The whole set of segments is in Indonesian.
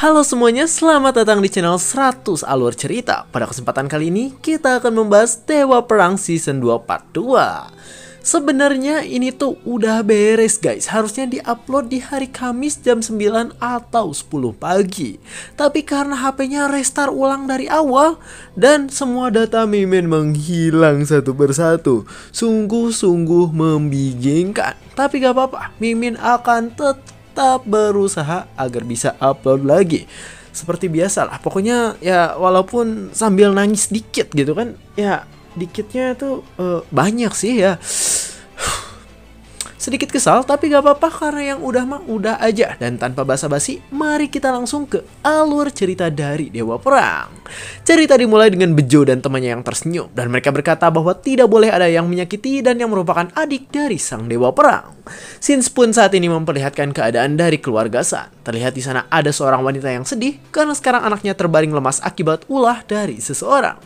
Halo semuanya, selamat datang di channel 100 Alur Cerita. Pada kesempatan kali ini, kita akan membahas Dewa Perang Season 2 Part 2. Sebenarnya ini tuh udah beres guys, harusnya di upload di hari Kamis jam 9 atau 10 pagi. Tapi karena HP-nya restart ulang dari awal dan semua data mimin menghilang satu persatu, sungguh-sungguh membingungkan. Tapi gak apa-apa, mimin akan tetap tetap berusaha agar bisa upload lagi seperti biasa lah pokoknya ya walaupun sambil nangis dikit gitu kan ya dikitnya tuh eh, uh, banyak sih ya Sedikit kesal tapi gak apa-apa karena yang udah mah udah aja. Dan tanpa basa-basi, mari kita langsung ke alur cerita dari Dewa Perang. Cerita dimulai dengan Bejo dan temannya yang tersenyum. Dan mereka berkata bahwa tidak boleh ada yang menyakiti dan yang merupakan adik dari sang Dewa Perang. Sins pun saat ini memperlihatkan keadaan dari keluarga San. Terlihat di sana ada seorang wanita yang sedih karena sekarang anaknya terbaring lemas akibat ulah dari seseorang.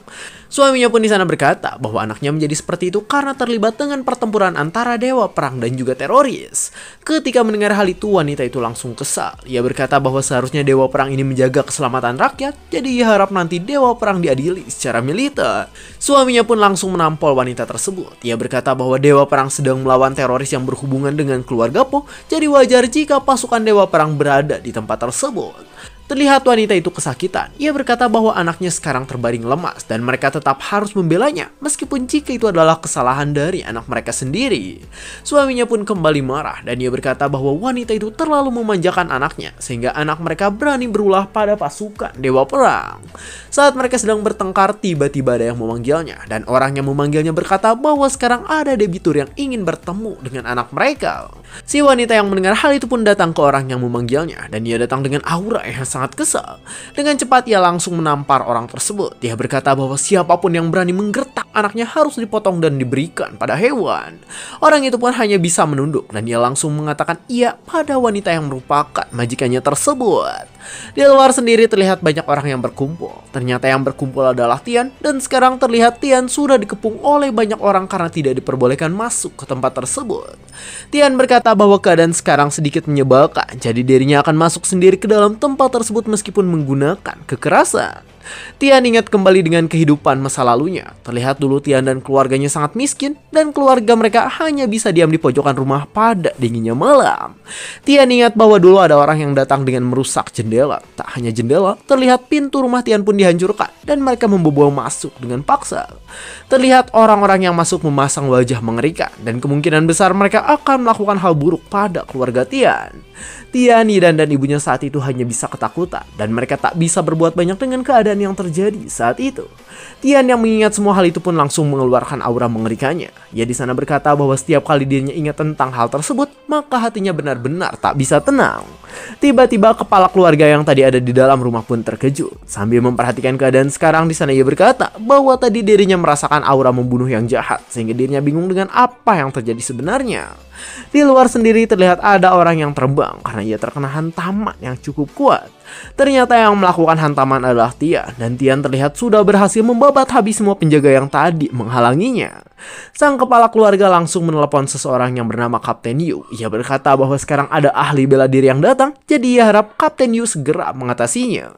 Suaminya pun di sana berkata bahwa anaknya menjadi seperti itu karena terlibat dengan pertempuran antara dewa perang dan juga teroris. Ketika mendengar hal itu, wanita itu langsung kesal. Ia berkata bahwa seharusnya dewa perang ini menjaga keselamatan rakyat, jadi ia harap nanti dewa perang diadili secara militer. Suaminya pun langsung menampol wanita tersebut. Ia berkata bahwa dewa perang sedang melawan teroris yang berhubungan dengan keluarga Po, jadi wajar jika pasukan dewa perang berada di tempat tersebut. Terlihat wanita itu kesakitan. Ia berkata bahwa anaknya sekarang terbaring lemas dan mereka tetap harus membelanya meskipun jika itu adalah kesalahan dari anak mereka sendiri. Suaminya pun kembali marah dan ia berkata bahwa wanita itu terlalu memanjakan anaknya sehingga anak mereka berani berulah pada pasukan dewa perang. Saat mereka sedang bertengkar tiba-tiba ada yang memanggilnya dan orang yang memanggilnya berkata bahwa sekarang ada debitur yang ingin bertemu dengan anak mereka. Si wanita yang mendengar hal itu pun datang ke orang yang memanggilnya dan ia datang dengan aura yang sangat kesal. Dengan cepat ia langsung menampar orang tersebut. Dia berkata bahwa siapapun yang berani menggertak anaknya harus dipotong dan diberikan pada hewan. Orang itu pun hanya bisa menunduk dan ia langsung mengatakan iya pada wanita yang merupakan majikannya tersebut. Di luar sendiri terlihat banyak orang yang berkumpul. Ternyata yang berkumpul adalah Tian dan sekarang terlihat Tian sudah dikepung oleh banyak orang karena tidak diperbolehkan masuk ke tempat tersebut. Tian berkata bahwa keadaan sekarang sedikit menyebalkan, jadi dirinya akan masuk sendiri ke dalam tempat tersebut tersebut meskipun menggunakan kekerasan. Tian ingat kembali dengan kehidupan masa lalunya. Terlihat dulu Tian dan keluarganya sangat miskin dan keluarga mereka hanya bisa diam di pojokan rumah pada dinginnya malam. Tian ingat bahwa dulu ada orang yang datang dengan merusak jendela. Tak hanya jendela, terlihat pintu rumah Tian pun dihancurkan dan mereka membobol masuk dengan paksa. Terlihat orang-orang yang masuk memasang wajah mengerikan dan kemungkinan besar mereka akan melakukan hal buruk pada keluarga Tian. Tian, Yidan, dan ibunya saat itu hanya bisa ketakutan dan mereka tak bisa berbuat banyak dengan keadaan kejadian yang terjadi saat itu. Tian yang mengingat semua hal itu pun langsung mengeluarkan aura mengerikannya. Ia di sana berkata bahwa setiap kali dirinya ingat tentang hal tersebut, maka hatinya benar-benar tak bisa tenang. Tiba-tiba kepala keluarga yang tadi ada di dalam rumah pun terkejut. Sambil memperhatikan keadaan sekarang di sana ia berkata bahwa tadi dirinya merasakan aura membunuh yang jahat sehingga dirinya bingung dengan apa yang terjadi sebenarnya. Di luar sendiri terlihat ada orang yang terbang karena ia terkena hantaman yang cukup kuat. Ternyata yang melakukan hantaman adalah Tian dan Tian terlihat sudah berhasil membabat habis semua penjaga yang tadi menghalanginya. Sang kepala keluarga langsung menelepon seseorang yang bernama Kapten Yu. Ia berkata bahwa sekarang ada ahli bela diri yang datang, jadi ia harap Kapten Yu segera mengatasinya.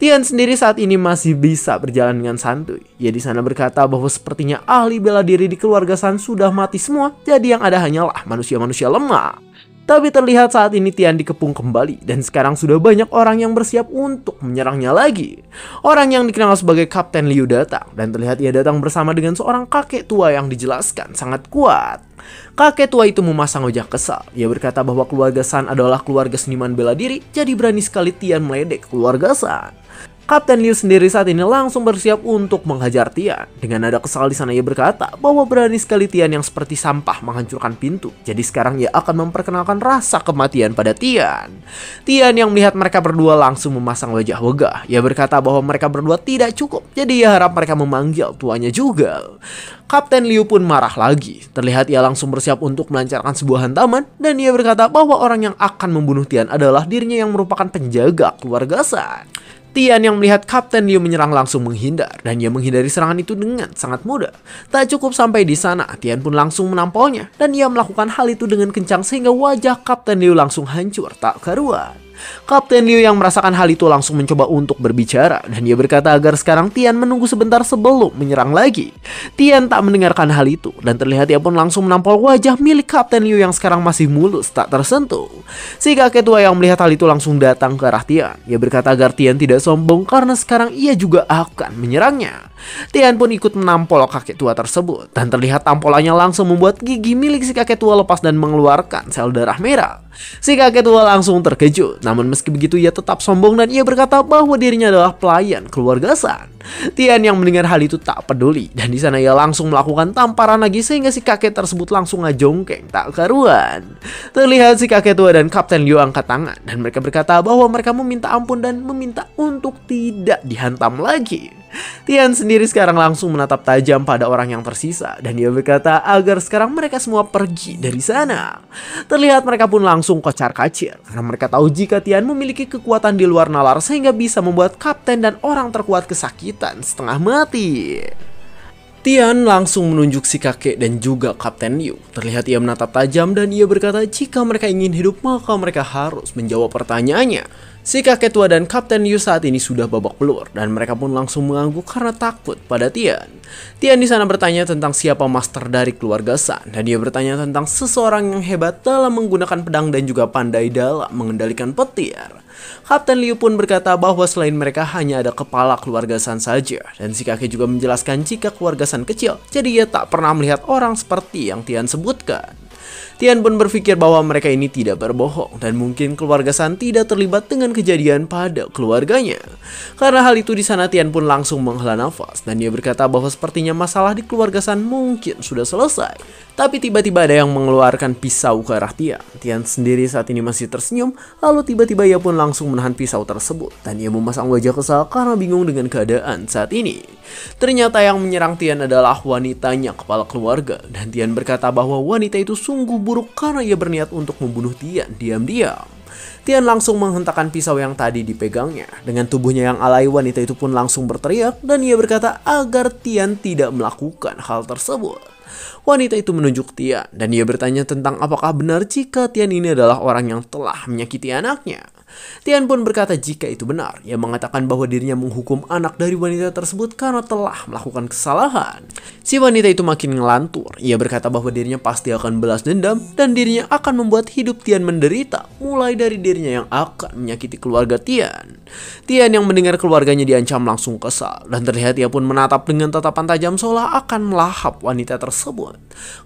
Tian sendiri saat ini masih bisa berjalan dengan santuy. Ia di sana berkata bahwa sepertinya ahli bela diri di keluarga San sudah mati semua, jadi yang ada hanyalah manusia-manusia lemah. Tapi terlihat saat ini Tian dikepung kembali dan sekarang sudah banyak orang yang bersiap untuk menyerangnya lagi. Orang yang dikenal sebagai Kapten Liu datang dan terlihat ia datang bersama dengan seorang kakek tua yang dijelaskan sangat kuat. Kakek tua itu memasang wajah kesal. Ia berkata bahwa keluarga San adalah keluarga seniman bela diri, jadi berani sekali Tian meledek keluarga San. Kapten Liu sendiri saat ini langsung bersiap untuk menghajar Tian. Dengan nada kesal di sana ia berkata bahwa berani sekali Tian yang seperti sampah menghancurkan pintu. Jadi sekarang ia akan memperkenalkan rasa kematian pada Tian. Tian yang melihat mereka berdua langsung memasang wajah wegah. Ia berkata bahwa mereka berdua tidak cukup. Jadi ia harap mereka memanggil tuanya juga. Kapten Liu pun marah lagi. Terlihat ia langsung bersiap untuk melancarkan sebuah hantaman dan ia berkata bahwa orang yang akan membunuh Tian adalah dirinya yang merupakan penjaga keluarga San. Tian yang melihat Kapten Liu menyerang langsung menghindar dan ia menghindari serangan itu dengan sangat mudah. Tak cukup sampai di sana, Tian pun langsung menampolnya dan ia melakukan hal itu dengan kencang sehingga wajah Kapten Liu langsung hancur tak karuan. Kapten Liu yang merasakan hal itu langsung mencoba untuk berbicara dan dia berkata agar sekarang Tian menunggu sebentar sebelum menyerang lagi. Tian tak mendengarkan hal itu dan terlihat ia pun langsung menampol wajah milik Kapten Liu yang sekarang masih mulus tak tersentuh. Si kakek tua yang melihat hal itu langsung datang ke arah Tian. Ia berkata agar Tian tidak sombong karena sekarang ia juga akan menyerangnya. Tian pun ikut menampol kakek tua tersebut dan terlihat tampolannya langsung membuat gigi milik si kakek tua lepas dan mengeluarkan sel darah merah. Si kakek tua langsung terkejut, namun meski begitu ia tetap sombong dan ia berkata bahwa dirinya adalah pelayan keluarga San. Tian yang mendengar hal itu tak peduli dan di sana ia langsung melakukan tamparan lagi sehingga si kakek tersebut langsung ngajongkeng tak karuan. Terlihat si kakek tua dan Kapten Liu angkat tangan dan mereka berkata bahwa mereka meminta ampun dan meminta untuk tidak dihantam lagi. Tian sendiri sekarang langsung menatap tajam pada orang yang tersisa dan dia berkata agar sekarang mereka semua pergi dari sana. Terlihat mereka pun langsung kocar-kacir karena mereka tahu jika Tian memiliki kekuatan di luar nalar sehingga bisa membuat kapten dan orang terkuat kesakitan setengah mati. Tian langsung menunjuk si kakek dan juga Kapten Liu. Terlihat ia menatap tajam dan ia berkata jika mereka ingin hidup maka mereka harus menjawab pertanyaannya. Si kakek tua dan Kapten Yu saat ini sudah babak belur dan mereka pun langsung mengangguk karena takut pada Tian. Tian di sana bertanya tentang siapa master dari keluarga San dan dia bertanya tentang seseorang yang hebat dalam menggunakan pedang dan juga pandai dalam mengendalikan petir. Kapten Liu pun berkata bahwa selain mereka hanya ada kepala keluarga San saja dan si kakek juga menjelaskan jika keluarga San kecil jadi ia tak pernah melihat orang seperti yang Tian sebutkan. Tian pun berpikir bahwa mereka ini tidak berbohong dan mungkin keluarga San tidak terlibat dengan kejadian pada keluarganya. Karena hal itu di sana Tian pun langsung menghela nafas dan dia berkata bahwa sepertinya masalah di keluarga San mungkin sudah selesai. Tapi tiba-tiba ada yang mengeluarkan pisau ke arah Tian. Tian sendiri saat ini masih tersenyum, lalu tiba-tiba ia pun langsung menahan pisau tersebut dan ia memasang wajah kesal karena bingung dengan keadaan saat ini. Ternyata yang menyerang Tian adalah wanitanya kepala keluarga dan Tian berkata bahwa wanita itu sungguh sungguh buruk karena ia berniat untuk membunuh Tian diam-diam. Tian langsung menghentakkan pisau yang tadi dipegangnya. Dengan tubuhnya yang alay, wanita itu pun langsung berteriak dan ia berkata agar Tian tidak melakukan hal tersebut. Wanita itu menunjuk Tian dan ia bertanya tentang apakah benar jika Tian ini adalah orang yang telah menyakiti anaknya. Tian pun berkata jika itu benar. Ia mengatakan bahwa dirinya menghukum anak dari wanita tersebut karena telah melakukan kesalahan. Si wanita itu makin ngelantur. Ia berkata bahwa dirinya pasti akan belas dendam dan dirinya akan membuat hidup Tian menderita mulai dari dirinya yang akan menyakiti keluarga Tian. Tian yang mendengar keluarganya diancam langsung kesal dan terlihat ia pun menatap dengan tatapan tajam seolah akan melahap wanita tersebut.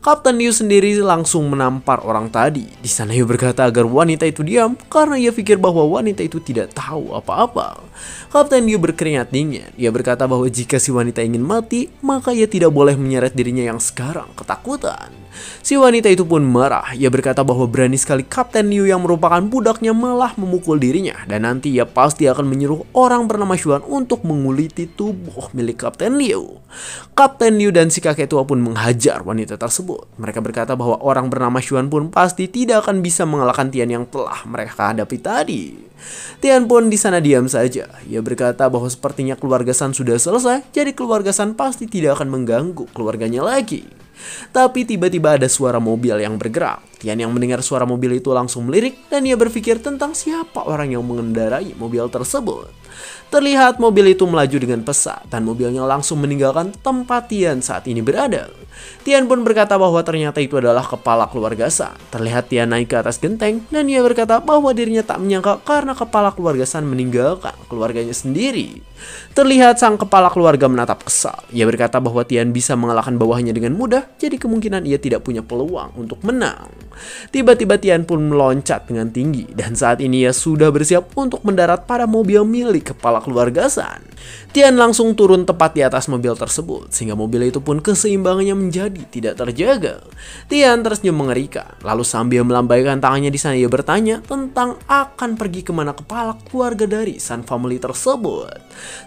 Kapten Liu sendiri langsung menampar orang tadi. Di sana ia berkata agar wanita itu diam karena ia pikir bahwa bahwa wanita itu tidak tahu apa-apa. Kapten Liu berkeringat dingin. Ia berkata bahwa jika si wanita ingin mati, maka ia tidak boleh menyeret dirinya yang sekarang ketakutan. Si wanita itu pun marah. Ia berkata bahwa berani sekali Kapten Liu yang merupakan budaknya malah memukul dirinya dan nanti ia pasti akan menyuruh orang bernama Xuan untuk menguliti tubuh milik Kapten Liu. Kapten Liu dan si kakek tua pun menghajar wanita tersebut. Mereka berkata bahwa orang bernama Xuan pun pasti tidak akan bisa mengalahkan Tian yang telah mereka hadapi tadi. Tian pun di sana diam saja. Ia berkata bahwa sepertinya keluarga San sudah selesai, jadi keluarga San pasti tidak akan mengganggu keluarganya lagi. Tapi tiba-tiba ada suara mobil yang bergerak. Tian yang mendengar suara mobil itu langsung melirik dan ia berpikir tentang siapa orang yang mengendarai mobil tersebut. Terlihat mobil itu melaju dengan pesat dan mobilnya langsung meninggalkan tempat Tian saat ini berada. Tian pun berkata bahwa ternyata itu adalah kepala keluarga San. Terlihat Tian naik ke atas genteng dan ia berkata bahwa dirinya tak menyangka karena kepala keluarga San meninggalkan keluarganya sendiri. Terlihat sang kepala keluarga menatap kesal. Ia berkata bahwa Tian bisa mengalahkan bawahnya dengan mudah, jadi kemungkinan ia tidak punya peluang untuk menang. Tiba-tiba Tian pun meloncat dengan tinggi dan saat ini ia sudah bersiap untuk mendarat pada mobil milik kepala keluarga San. Tian langsung turun tepat di atas mobil tersebut, sehingga mobil itu pun keseimbangannya menjadi tidak terjaga. Tian tersenyum mengerikan, lalu sambil melambaikan tangannya di sana ia bertanya tentang akan pergi kemana kepala keluarga dari San family tersebut.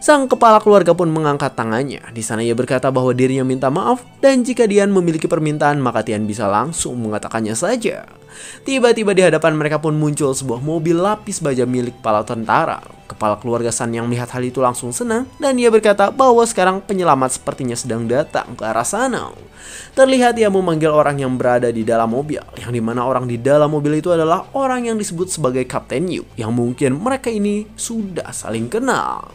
Sang kepala keluarga pun mengangkat tangannya, di sana ia berkata bahwa dirinya minta maaf dan jika Dian memiliki permintaan maka Tian bisa langsung mengatakannya saja. Tiba-tiba di hadapan mereka pun muncul sebuah mobil lapis baja milik kepala tentara. Kepala keluarga San yang melihat hal itu langsung senang dan ia berkata bahwa sekarang penyelamat sepertinya sedang datang ke arah sana. Terlihat ia memanggil orang yang berada di dalam mobil, yang dimana orang di dalam mobil itu adalah orang yang disebut sebagai Kapten Yu, yang mungkin mereka ini sudah saling kenal.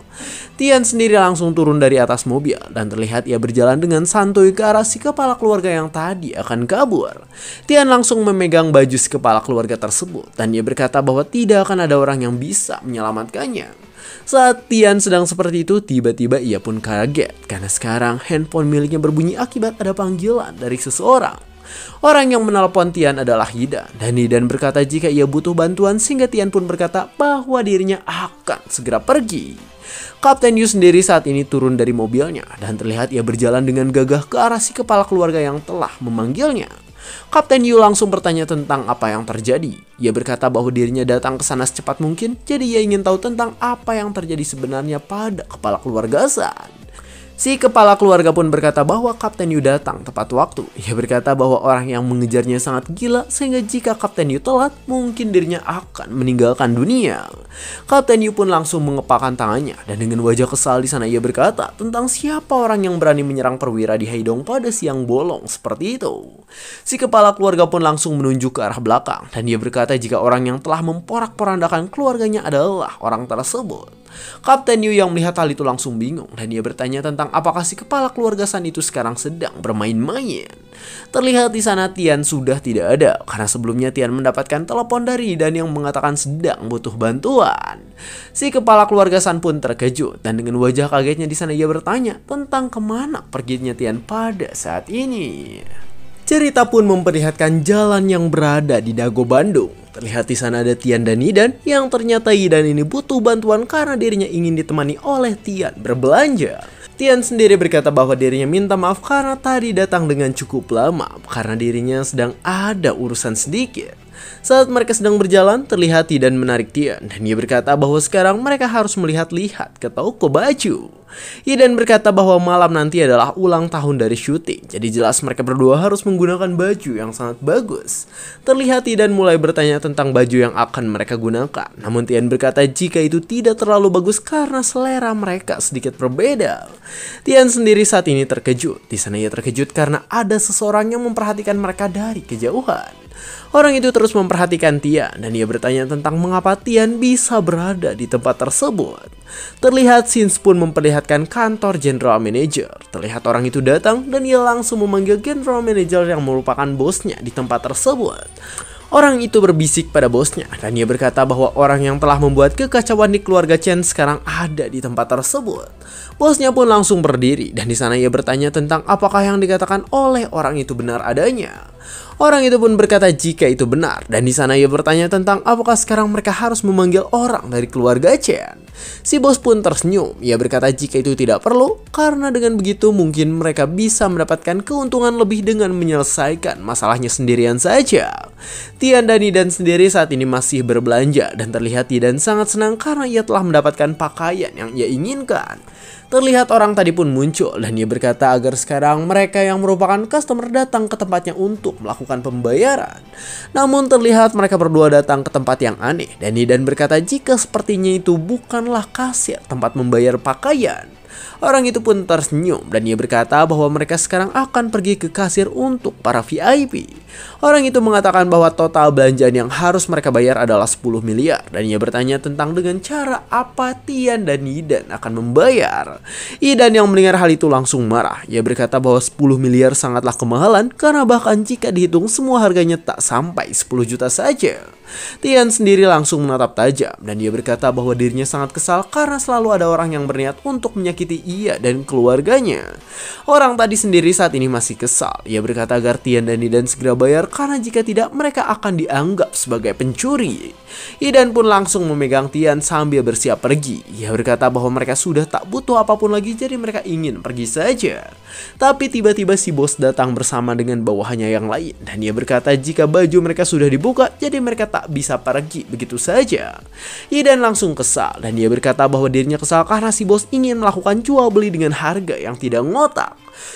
Tian sendiri langsung turun dari atas mobil dan terlihat ia berjalan dengan santuy ke arah si kepala keluarga yang tadi akan kabur. Tian langsung memegang baju jus kepala keluarga tersebut dan ia berkata bahwa tidak akan ada orang yang bisa menyelamatkannya. Saat Tian sedang seperti itu, tiba-tiba ia pun kaget karena sekarang handphone miliknya berbunyi akibat ada panggilan dari seseorang. Orang yang menelpon Tian adalah Hida, dan Hidan berkata jika ia butuh bantuan sehingga Tian pun berkata bahwa dirinya akan segera pergi. Kapten Yu sendiri saat ini turun dari mobilnya dan terlihat ia berjalan dengan gagah ke arah si kepala keluarga yang telah memanggilnya. Kapten Yu langsung bertanya tentang apa yang terjadi. Ia berkata bahwa dirinya datang ke sana secepat mungkin, jadi ia ingin tahu tentang apa yang terjadi sebenarnya pada kepala keluarga San. Si kepala keluarga pun berkata bahwa Kapten Yu datang tepat waktu. Ia berkata bahwa orang yang mengejarnya sangat gila sehingga jika Kapten Yu telat, mungkin dirinya akan meninggalkan dunia. Kapten Yu pun langsung mengepakkan tangannya dan dengan wajah kesal di sana ia berkata tentang siapa orang yang berani menyerang perwira di Haidong pada siang bolong seperti itu. Si kepala keluarga pun langsung menunjuk ke arah belakang dan ia berkata jika orang yang telah memporak-porandakan keluarganya adalah orang tersebut. Kapten Yu yang melihat hal itu langsung bingung dan ia bertanya tentang apakah si kepala keluarga San itu sekarang sedang bermain-main. Terlihat di sana Tian sudah tidak ada karena sebelumnya Tian mendapatkan telepon dari Dan yang mengatakan sedang butuh bantuan. Si kepala keluarga San pun terkejut dan dengan wajah kagetnya di sana ia bertanya tentang kemana perginya Tian pada saat ini. Cerita pun memperlihatkan jalan yang berada di Dago Bandung. Terlihat di sana ada Tian dan Idan yang ternyata Idan ini butuh bantuan karena dirinya ingin ditemani oleh Tian berbelanja. Tian sendiri berkata bahwa dirinya minta maaf karena tadi datang dengan cukup lama karena dirinya sedang ada urusan sedikit. Saat mereka sedang berjalan, terlihat Tidan menarik Tian dan ia berkata bahwa sekarang mereka harus melihat-lihat ke toko baju. dan berkata bahwa malam nanti adalah ulang tahun dari syuting, jadi jelas mereka berdua harus menggunakan baju yang sangat bagus. Terlihat dan mulai bertanya tentang baju yang akan mereka gunakan, namun Tian berkata jika itu tidak terlalu bagus karena selera mereka sedikit berbeda. Tian sendiri saat ini terkejut, di sana ia terkejut karena ada seseorang yang memperhatikan mereka dari kejauhan. Orang itu terus memperhatikan Tia dan ia bertanya tentang mengapa Tian bisa berada di tempat tersebut. Terlihat Sins pun memperlihatkan kantor General Manager. Terlihat orang itu datang dan ia langsung memanggil General Manager yang merupakan bosnya di tempat tersebut. Orang itu berbisik pada bosnya dan ia berkata bahwa orang yang telah membuat kekacauan di keluarga Chen sekarang ada di tempat tersebut. Bosnya pun langsung berdiri dan di sana ia bertanya tentang apakah yang dikatakan oleh orang itu benar adanya. Orang itu pun berkata jika itu benar dan di sana ia bertanya tentang apakah sekarang mereka harus memanggil orang dari keluarga Chen. Si bos pun tersenyum. Ia berkata jika itu tidak perlu karena dengan begitu mungkin mereka bisa mendapatkan keuntungan lebih dengan menyelesaikan masalahnya sendirian saja. Tian Dani dan sendiri saat ini masih berbelanja dan terlihat Idan sangat senang karena ia telah mendapatkan pakaian yang ia inginkan. Terlihat orang tadi pun muncul dan ia berkata agar sekarang mereka yang merupakan customer datang ke tempatnya untuk melakukan pembayaran. Namun terlihat mereka berdua datang ke tempat yang aneh. dan dan berkata jika sepertinya itu bukanlah kasir tempat membayar pakaian. Orang itu pun tersenyum dan ia berkata bahwa mereka sekarang akan pergi ke kasir untuk para VIP. Orang itu mengatakan bahwa total belanjaan yang harus mereka bayar adalah 10 miliar dan ia bertanya tentang dengan cara apa Tian dan Yidan akan membayar. Yidan yang mendengar hal itu langsung marah. Ia berkata bahwa 10 miliar sangatlah kemahalan karena bahkan jika dihitung semua harganya tak sampai 10 juta saja. Tian sendiri langsung menatap tajam dan dia berkata bahwa dirinya sangat kesal karena selalu ada orang yang berniat untuk menyakiti ia dan keluarganya. Orang tadi sendiri saat ini masih kesal. Ia berkata agar Tian dan Idan segera bayar karena jika tidak mereka akan dianggap sebagai pencuri. Idan pun langsung memegang Tian sambil bersiap pergi. Ia berkata bahwa mereka sudah tak butuh apapun lagi jadi mereka ingin pergi saja. Tapi tiba-tiba si bos datang bersama dengan bawahannya yang lain dan ia berkata jika baju mereka sudah dibuka jadi mereka tak bisa pergi begitu saja. Idan langsung kesal dan dia berkata bahwa dirinya kesal karena si bos ingin melakukan jual beli dengan harga yang tidak ngotak.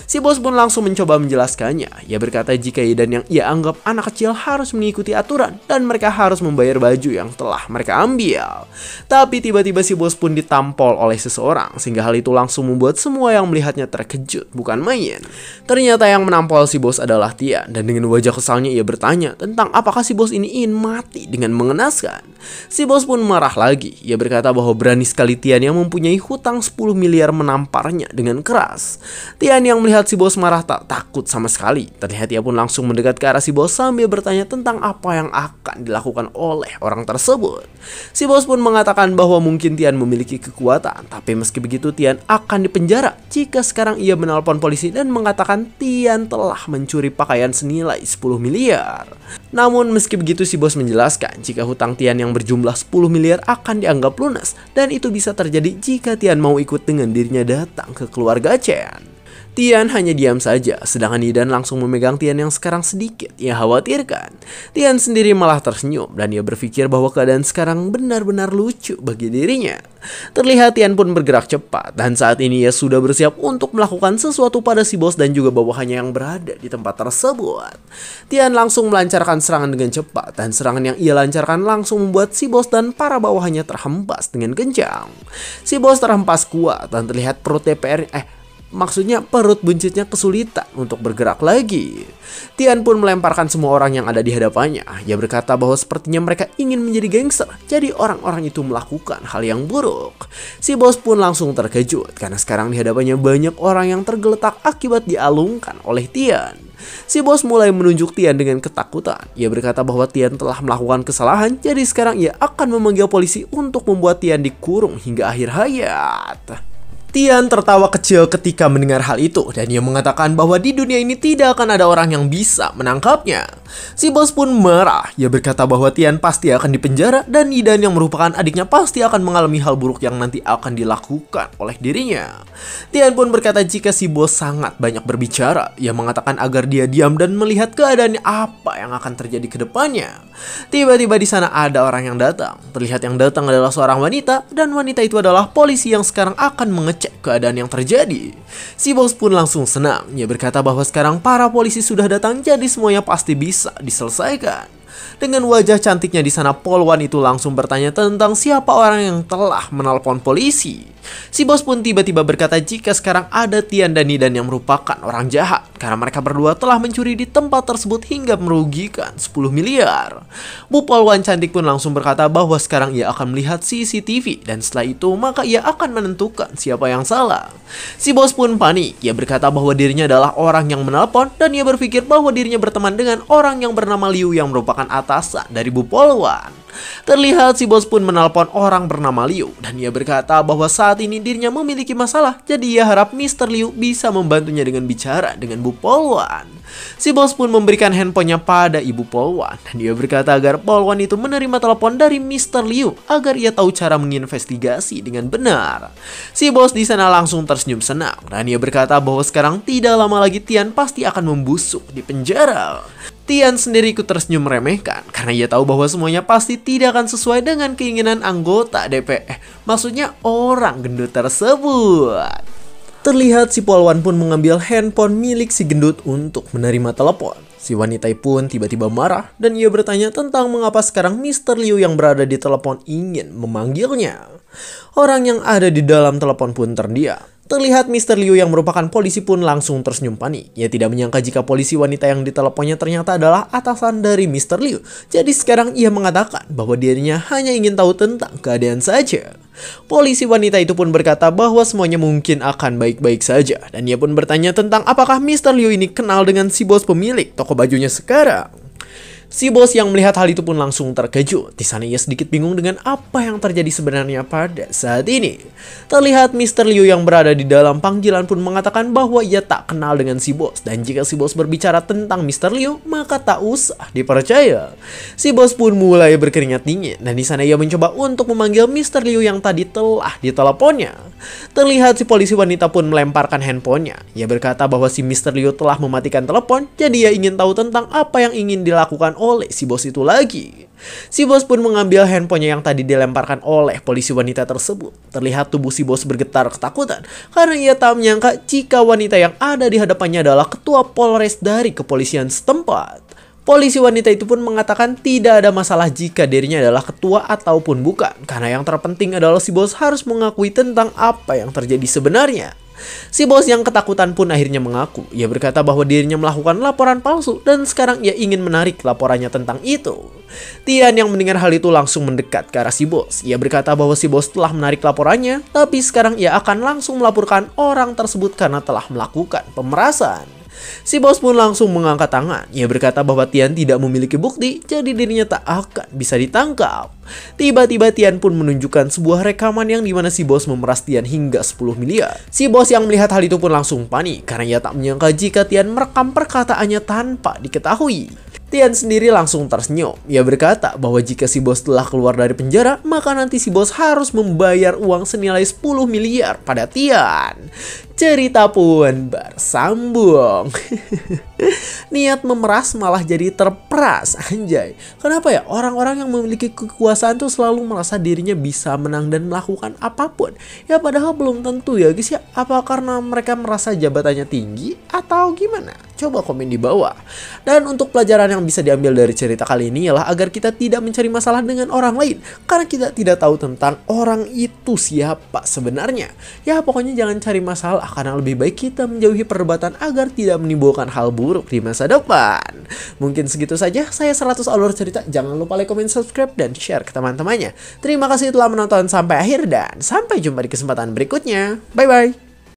Si bos pun langsung mencoba menjelaskannya. Ia berkata jika Yidan yang ia anggap anak kecil harus mengikuti aturan dan mereka harus membayar baju yang telah mereka ambil. Tapi tiba-tiba si bos pun ditampol oleh seseorang sehingga hal itu langsung membuat semua yang melihatnya terkejut bukan main. Ternyata yang menampol si bos adalah Tian dan dengan wajah kesalnya ia bertanya tentang apakah si bos ini ingin mati dengan mengenaskan. Si bos pun marah lagi. Ia berkata bahwa berani sekali Tian yang mempunyai hutang 10 miliar menamparnya dengan keras. Tian yang melihat si bos marah tak takut sama sekali. Terlihat ia pun langsung mendekat ke arah si bos sambil bertanya tentang apa yang akan dilakukan oleh orang tersebut. Si bos pun mengatakan bahwa mungkin Tian memiliki kekuatan, tapi meski begitu Tian akan dipenjara jika sekarang ia menelpon polisi dan mengatakan Tian telah mencuri pakaian senilai 10 miliar. Namun meski begitu si bos menjelaskan jika hutang Tian yang berjumlah 10 miliar akan dianggap lunas dan itu bisa terjadi jika Tian mau ikut dengan dirinya datang ke keluarga Chen. Tian hanya diam saja, sedangkan Yidan langsung memegang Tian yang sekarang sedikit ia khawatirkan. Tian sendiri malah tersenyum dan ia berpikir bahwa keadaan sekarang benar-benar lucu bagi dirinya. Terlihat Tian pun bergerak cepat dan saat ini ia sudah bersiap untuk melakukan sesuatu pada si bos dan juga bawahannya yang berada di tempat tersebut. Tian langsung melancarkan serangan dengan cepat dan serangan yang ia lancarkan langsung membuat si bos dan para bawahannya terhempas dengan kencang. Si bos terhempas kuat dan terlihat perut TPR eh maksudnya perut buncitnya kesulitan untuk bergerak lagi. Tian pun melemparkan semua orang yang ada di hadapannya. Ia berkata bahwa sepertinya mereka ingin menjadi gangster, jadi orang-orang itu melakukan hal yang buruk. Si bos pun langsung terkejut karena sekarang di hadapannya banyak orang yang tergeletak akibat dialungkan oleh Tian. Si bos mulai menunjuk Tian dengan ketakutan. Ia berkata bahwa Tian telah melakukan kesalahan, jadi sekarang ia akan memanggil polisi untuk membuat Tian dikurung hingga akhir hayat. Tian tertawa kecil ketika mendengar hal itu dan ia mengatakan bahwa di dunia ini tidak akan ada orang yang bisa menangkapnya. Si bos pun marah. Ia berkata bahwa Tian pasti akan dipenjara dan Yidan yang merupakan adiknya pasti akan mengalami hal buruk yang nanti akan dilakukan oleh dirinya. Tian pun berkata jika si bos sangat banyak berbicara. Ia mengatakan agar dia diam dan melihat keadaan apa yang akan terjadi ke depannya. Tiba-tiba di sana ada orang yang datang. Terlihat yang datang adalah seorang wanita dan wanita itu adalah polisi yang sekarang akan mengecek mengecek keadaan yang terjadi. Si bos pun langsung senang. Ia berkata bahwa sekarang para polisi sudah datang jadi semuanya pasti bisa diselesaikan. Dengan wajah cantiknya di sana, Polwan itu langsung bertanya tentang siapa orang yang telah menelpon polisi. Si bos pun tiba-tiba berkata jika sekarang ada Tian dan Nidan yang merupakan orang jahat karena mereka berdua telah mencuri di tempat tersebut hingga merugikan 10 miliar. Bu Polwan cantik pun langsung berkata bahwa sekarang ia akan melihat CCTV dan setelah itu maka ia akan menentukan siapa yang salah. Si bos pun panik, ia berkata bahwa dirinya adalah orang yang menelpon dan ia berpikir bahwa dirinya berteman dengan orang yang bernama Liu yang merupakan atasan atas dari Bu Polwan. Terlihat si bos pun menelpon orang bernama Liu dan ia berkata bahwa saat ini dirinya memiliki masalah jadi ia harap Mr. Liu bisa membantunya dengan bicara dengan Bu Polwan. Si bos pun memberikan handphonenya pada ibu Polwan dan ia berkata agar Polwan itu menerima telepon dari Mr. Liu agar ia tahu cara menginvestigasi dengan benar. Si bos di sana langsung tersenyum senang dan ia berkata bahwa sekarang tidak lama lagi Tian pasti akan membusuk di penjara. Tian sendiri ikut tersenyum meremehkan karena ia tahu bahwa semuanya pasti tidak akan sesuai dengan keinginan anggota DPR. Eh, maksudnya orang gendut tersebut. Terlihat si polwan pun mengambil handphone milik si gendut untuk menerima telepon. Si wanita pun tiba-tiba marah dan ia bertanya tentang mengapa sekarang Mr. Liu yang berada di telepon ingin memanggilnya. Orang yang ada di dalam telepon pun terdiam. Terlihat Mr. Liu yang merupakan polisi pun langsung tersenyum panik. Ia tidak menyangka jika polisi wanita yang diteleponnya ternyata adalah atasan dari Mr. Liu. Jadi sekarang ia mengatakan bahwa dirinya hanya ingin tahu tentang keadaan saja. Polisi wanita itu pun berkata bahwa semuanya mungkin akan baik-baik saja. Dan ia pun bertanya tentang apakah Mr. Liu ini kenal dengan si bos pemilik toko bajunya sekarang. Si bos yang melihat hal itu pun langsung terkejut. Di sana ia sedikit bingung dengan apa yang terjadi sebenarnya pada saat ini. Terlihat Mr. Liu yang berada di dalam panggilan pun mengatakan bahwa ia tak kenal dengan si bos. Dan jika si bos berbicara tentang Mr. Liu, maka tak usah dipercaya. Si bos pun mulai berkeringat dingin. Dan di sana ia mencoba untuk memanggil Mr. Liu yang tadi telah diteleponnya. Terlihat si polisi wanita pun melemparkan handphonenya. Ia berkata bahwa si Mr. Liu telah mematikan telepon, jadi ia ingin tahu tentang apa yang ingin dilakukan oleh si bos itu lagi. Si bos pun mengambil handphonenya yang tadi dilemparkan oleh polisi wanita tersebut. Terlihat tubuh si bos bergetar ketakutan karena ia tak menyangka jika wanita yang ada di hadapannya adalah ketua Polres dari kepolisian setempat. Polisi wanita itu pun mengatakan tidak ada masalah jika dirinya adalah ketua ataupun bukan, karena yang terpenting adalah si bos harus mengakui tentang apa yang terjadi sebenarnya. Si bos yang ketakutan pun akhirnya mengaku. Ia berkata bahwa dirinya melakukan laporan palsu dan sekarang ia ingin menarik laporannya tentang itu. Tian yang mendengar hal itu langsung mendekat ke arah si bos. Ia berkata bahwa si bos telah menarik laporannya, tapi sekarang ia akan langsung melaporkan orang tersebut karena telah melakukan pemerasan. Si bos pun langsung mengangkat tangan. Ia berkata bahwa Tian tidak memiliki bukti, jadi dirinya tak akan bisa ditangkap. Tiba-tiba Tian pun menunjukkan sebuah rekaman yang dimana si bos memeras Tian hingga 10 miliar. Si bos yang melihat hal itu pun langsung panik karena ia tak menyangka jika Tian merekam perkataannya tanpa diketahui. Tian sendiri langsung tersenyum. Ia berkata bahwa jika si bos telah keluar dari penjara, maka nanti si bos harus membayar uang senilai 10 miliar pada Tian. Cerita pun bersambung. Niat memeras malah jadi terperas, anjay. Kenapa ya orang-orang yang memiliki kekuasaan tuh selalu merasa dirinya bisa menang dan melakukan apapun? Ya padahal belum tentu ya guys ya. Apa karena mereka merasa jabatannya tinggi atau gimana? Coba komen di bawah. Dan untuk pelajaran yang bisa diambil dari cerita kali ini ialah agar kita tidak mencari masalah dengan orang lain. Karena kita tidak tahu tentang orang itu siapa sebenarnya. Ya pokoknya jangan cari masalah karena lebih baik kita menjauhi perdebatan agar tidak menimbulkan hal buruk di masa depan. Mungkin segitu saja. Saya 100 alur cerita. Jangan lupa like, komen, subscribe, dan share ke teman-temannya. Terima kasih telah menonton sampai akhir dan sampai jumpa di kesempatan berikutnya. Bye-bye.